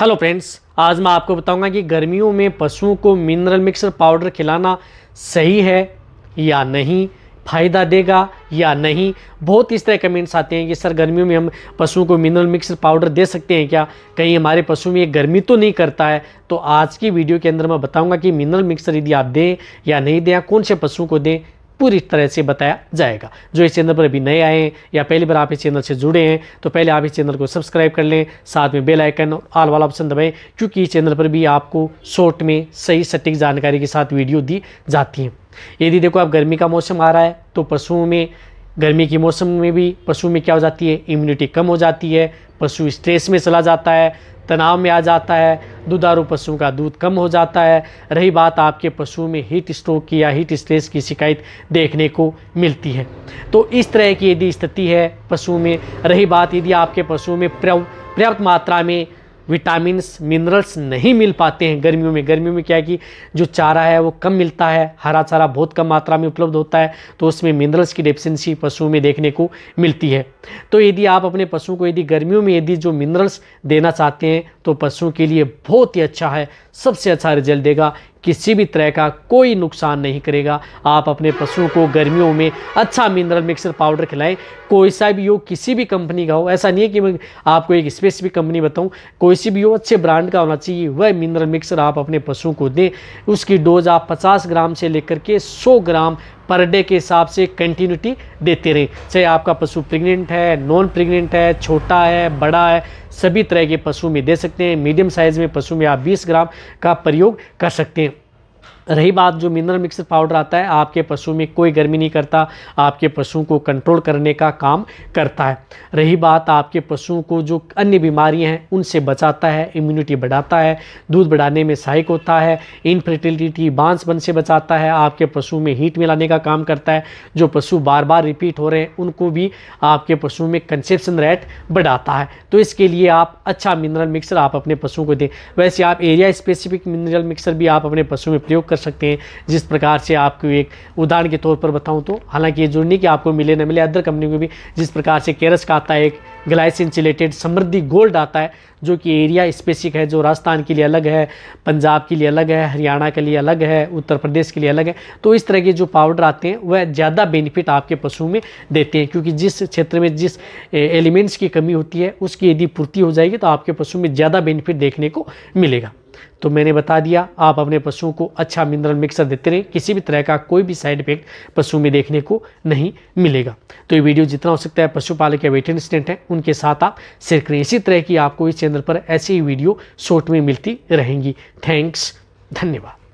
hello friends आज मैं आपको बताऊंगा कि गर्मियों में पशुओं को मिनरल मिक्सर पाउडर खिलाना सही है या नहीं फ़ायदा देगा या नहीं बहुत इस तरह कमेंट्स आते हैं कि सर गर्मियों में हम पशुओं को मिनरल मिक्सर पाउडर दे सकते हैं क्या कहीं हमारे पशु में ये गर्मी तो नहीं करता है तो आज की वीडियो के अंदर मैं बताऊंगा कि मिनरल मिक्सर यदि आप दें या नहीं दें कौन से पशुओं को दें पूरी तरह से बताया जाएगा जो इस चैनल पर अभी नए आए हैं या पहली बार आप इस चैनल से जुड़े हैं तो पहले आप इस चैनल को सब्सक्राइब कर लें साथ में बेल आइकन और आल वाला ऑप्शन दबाएं क्योंकि इस चैनल पर भी आपको शॉर्ट में सही सटीक जानकारी के साथ वीडियो दी जाती हैं यदि देखो आप गर्मी का मौसम आ रहा है तो पशुओं में गर्मी के मौसम में भी पशु में क्या हो जाती है इम्यूनिटी कम हो जाती है पशु स्ट्रेस में चला जाता है तनाव में आ जाता है दुधारू पशुओं का दूध कम हो जाता है रही बात आपके पशु में हीट स्ट्रोक की या हीट स्ट्रेस की शिकायत देखने को मिलती है तो इस तरह की यदि स्थिति है पशु में रही बात यदि आपके पशु में पर्याप्त मात्रा में विटामिन मिनरल्स नहीं मिल पाते हैं गर्मियों में गर्मियों में क्या है कि जो चारा है वो कम मिलता है हरा चारा बहुत कम मात्रा में उपलब्ध होता है तो उसमें मिनरल्स की डेफिशेंसी पशुओं में देखने को मिलती है तो यदि आप अपने पशुओं को यदि गर्मियों में यदि जो मिनरल्स देना चाहते हैं तो पशुओं के लिए बहुत ही अच्छा है सबसे अच्छा रिजल्ट देगा किसी भी तरह का कोई नुकसान नहीं करेगा आप अपने पशुओं को गर्मियों में अच्छा मिनरल मिक्सर पाउडर खिलाएं कोई सा भी योग किसी भी कंपनी का हो ऐसा नहीं है कि मैं आपको एक स्पेसिफिक कंपनी बताऊं कोई सी भी हो अच्छे ब्रांड का होना चाहिए वह मिनरल मिक्सर आप अपने पशुओं को दें उसकी डोज आप पचास ग्राम से लेकर के सौ ग्राम पर डे के हिसाब से कंटिन्यूटी देते रहें चाहे आपका पशु प्रेग्नेंट है नॉन प्रेग्नेंट है छोटा है बड़ा है सभी तरह के पशु में दे सकते हैं मीडियम साइज़ में पशु में आप 20 ग्राम का प्रयोग कर सकते हैं रही बात जो मिनरल मिक्सर पाउडर आता है आपके पशु में कोई गर्मी नहीं करता आपके पशुओं को कंट्रोल करने का काम करता है रही बात आपके पशुओं को जो अन्य बीमारियां हैं उनसे बचाता है इम्यूनिटी बढ़ाता है दूध बढ़ाने में सहायक होता है इनफर्टिलिटी बांस बन से बचाता है आपके पशु में हीट में का काम करता है जो पशु बार बार रिपीट हो रहे हैं उनको भी आपके पशु में कंसेप्शन रेट बढ़ाता है तो इसके लिए आप अच्छा मिनरल मिक्सर आप अपने पशुओं को दें वैसे आप एरिया स्पेसिफिक मिनरल मिक्सर भी आप अपने पशु में प्रयोग कर कर सकते हैं जिस प्रकार से आपको एक उदाहरण के तौर पर बताऊँ तो हालांकि ये जुड़ने की आपको मिले ना मिले अदर कंपनी को भी जिस प्रकार से केरस का आता है एक ग्लाइस इंसुलेटेड समृद्धि गोल्ड आता है जो कि एरिया स्पेसिक है जो राजस्थान के लिए अलग है पंजाब के लिए अलग है हरियाणा के लिए अलग है उत्तर प्रदेश के लिए अलग है तो इस तरह के जो पाउडर आते हैं वह ज़्यादा बेनिफिट आपके पशु में देते हैं क्योंकि जिस क्षेत्र में जिस एलिमेंट्स की कमी होती है उसकी यदि पूर्ति हो जाएगी तो आपके पशु में ज़्यादा बेनिफिट देखने को मिलेगा तो मैंने बता दिया आप अपने पशुओं को अच्छा मिनरल मिक्सर देते रहे किसी भी तरह का कोई भी साइड इफेक्ट पशु में देखने को नहीं मिलेगा तो ये वीडियो जितना हो सकता है पशुपालक या वेटरन स्टेंट हैं उनके साथ आप शेयर करें इसी तरह की आपको इस चैनल पर ऐसी ही वीडियो शॉर्ट में मिलती रहेंगी थैंक्स धन्यवाद